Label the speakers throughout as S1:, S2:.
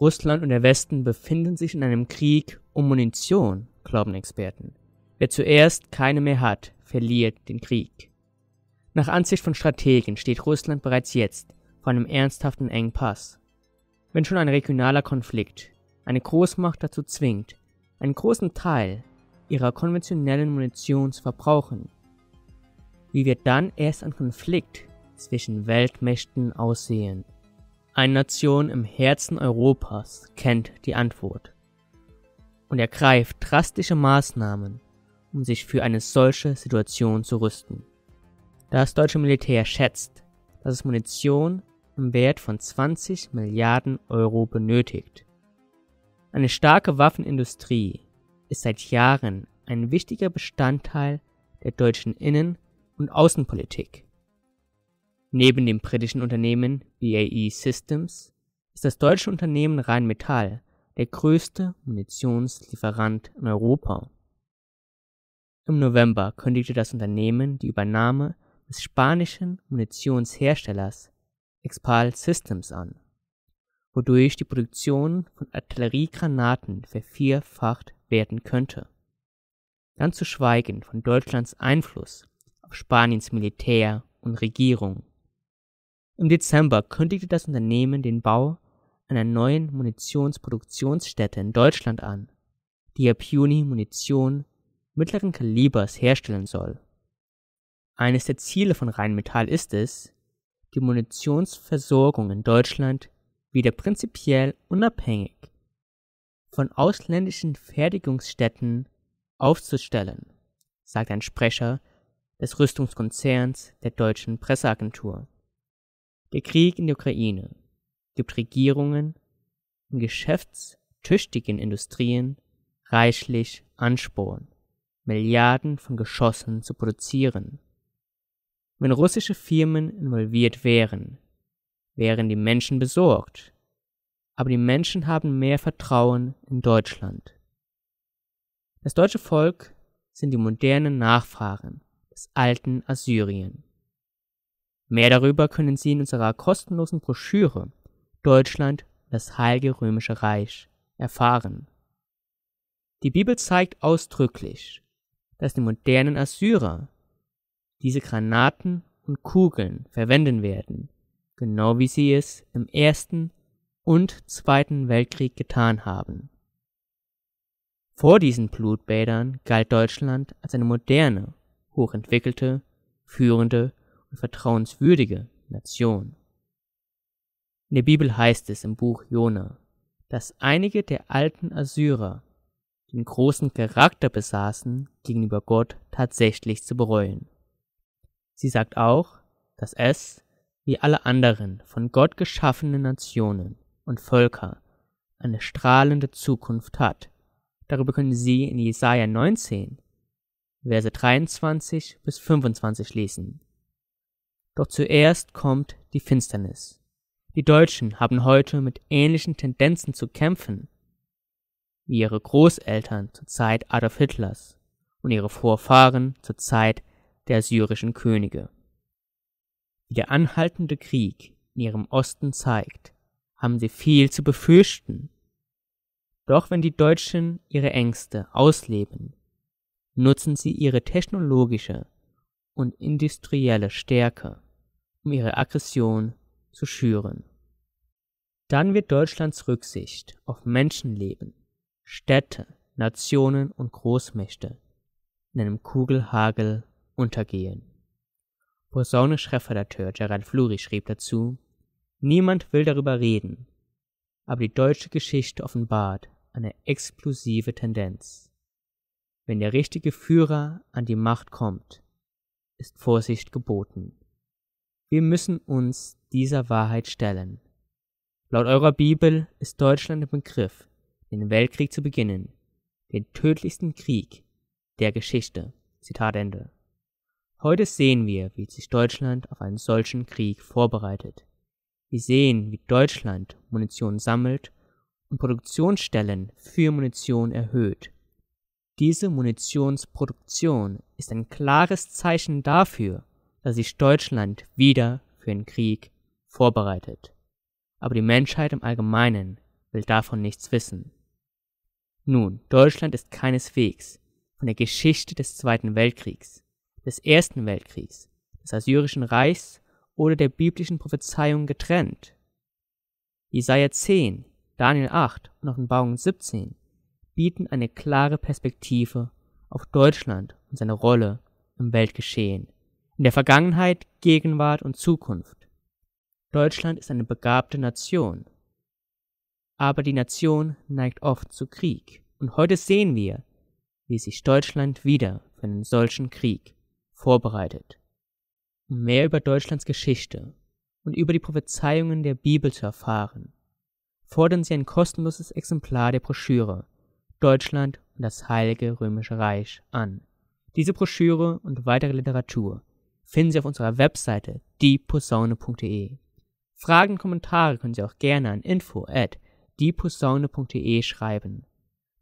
S1: Russland und der Westen befinden sich in einem Krieg um Munition, glauben Experten. Wer zuerst keine mehr hat, verliert den Krieg. Nach Ansicht von Strategen steht Russland bereits jetzt vor einem ernsthaften Engpass. Wenn schon ein regionaler Konflikt eine Großmacht dazu zwingt, einen großen Teil ihrer konventionellen Munition zu verbrauchen, wie wird dann erst ein Konflikt zwischen Weltmächten aussehen? eine Nation im Herzen Europas kennt die Antwort und ergreift drastische Maßnahmen, um sich für eine solche Situation zu rüsten. Das deutsche Militär schätzt, dass es Munition im Wert von 20 Milliarden Euro benötigt. Eine starke Waffenindustrie ist seit Jahren ein wichtiger Bestandteil der deutschen Innen- und Außenpolitik. Neben dem britischen Unternehmen BAE Systems ist das deutsche Unternehmen Rheinmetall der größte Munitionslieferant in Europa. Im November kündigte das Unternehmen die Übernahme des spanischen Munitionsherstellers Expal Systems an, wodurch die Produktion von Artilleriegranaten vervierfacht werden könnte. Ganz zu schweigen von Deutschlands Einfluss auf Spaniens Militär und Regierung im Dezember kündigte das Unternehmen den Bau einer neuen Munitionsproduktionsstätte in Deutschland an, die ab Juni Munition mittleren Kalibers herstellen soll. Eines der Ziele von Rheinmetall ist es, die Munitionsversorgung in Deutschland wieder prinzipiell unabhängig von ausländischen Fertigungsstätten aufzustellen, sagt ein Sprecher des Rüstungskonzerns der deutschen Presseagentur. Der Krieg in der Ukraine gibt Regierungen in geschäftstüchtigen Industrien reichlich Ansporn, Milliarden von Geschossen zu produzieren. Wenn russische Firmen involviert wären, wären die Menschen besorgt, aber die Menschen haben mehr Vertrauen in Deutschland. Das deutsche Volk sind die modernen Nachfahren des alten Assyrien. Mehr darüber können Sie in unserer kostenlosen Broschüre Deutschland, das Heilige Römische Reich erfahren. Die Bibel zeigt ausdrücklich, dass die modernen Assyrer diese Granaten und Kugeln verwenden werden, genau wie sie es im Ersten und Zweiten Weltkrieg getan haben. Vor diesen Blutbädern galt Deutschland als eine moderne, hochentwickelte, führende und vertrauenswürdige Nation. In der Bibel heißt es im Buch Jona, dass einige der alten Assyrer den großen Charakter besaßen, gegenüber Gott tatsächlich zu bereuen. Sie sagt auch, dass es, wie alle anderen von Gott geschaffenen Nationen und Völker, eine strahlende Zukunft hat. Darüber können Sie in Jesaja 19, Verse 23 bis 25 lesen doch zuerst kommt die Finsternis. Die Deutschen haben heute mit ähnlichen Tendenzen zu kämpfen, wie ihre Großeltern zur Zeit Adolf Hitlers und ihre Vorfahren zur Zeit der syrischen Könige. Wie der anhaltende Krieg in ihrem Osten zeigt, haben sie viel zu befürchten. Doch wenn die Deutschen ihre Ängste ausleben, nutzen sie ihre technologische und industrielle Stärke um ihre Aggression zu schüren. Dann wird Deutschlands Rücksicht auf Menschenleben, Städte, Nationen und Großmächte in einem Kugelhagel untergehen. Posaunisch-Referateur Gerald Fluri schrieb dazu, niemand will darüber reden, aber die deutsche Geschichte offenbart eine explosive Tendenz. Wenn der richtige Führer an die Macht kommt, ist Vorsicht geboten. Wir müssen uns dieser Wahrheit stellen. Laut eurer Bibel ist Deutschland im Begriff, den Weltkrieg zu beginnen, den tödlichsten Krieg der Geschichte. Zitat Ende. Heute sehen wir, wie sich Deutschland auf einen solchen Krieg vorbereitet. Wir sehen, wie Deutschland Munition sammelt und Produktionsstellen für Munition erhöht. Diese Munitionsproduktion ist ein klares Zeichen dafür, dass sich Deutschland wieder für den Krieg vorbereitet. Aber die Menschheit im Allgemeinen will davon nichts wissen. Nun, Deutschland ist keineswegs von der Geschichte des Zweiten Weltkriegs, des Ersten Weltkriegs, des Assyrischen Reichs oder der biblischen Prophezeiung getrennt. Jesaja 10, Daniel 8 und Offenbarung 17 bieten eine klare Perspektive auf Deutschland und seine Rolle im Weltgeschehen in der Vergangenheit, Gegenwart und Zukunft. Deutschland ist eine begabte Nation. Aber die Nation neigt oft zu Krieg. Und heute sehen wir, wie sich Deutschland wieder für einen solchen Krieg vorbereitet. Um mehr über Deutschlands Geschichte und über die Prophezeiungen der Bibel zu erfahren, fordern Sie ein kostenloses Exemplar der Broschüre Deutschland und das Heilige Römische Reich an. Diese Broschüre und weitere Literatur finden Sie auf unserer Webseite dieposaune.de. Fragen und Kommentare können Sie auch gerne an info at dieposaune.de schreiben.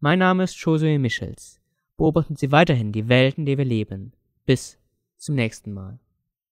S1: Mein Name ist Josue Michels. Beobachten Sie weiterhin die Welten, in der wir leben. Bis zum nächsten Mal.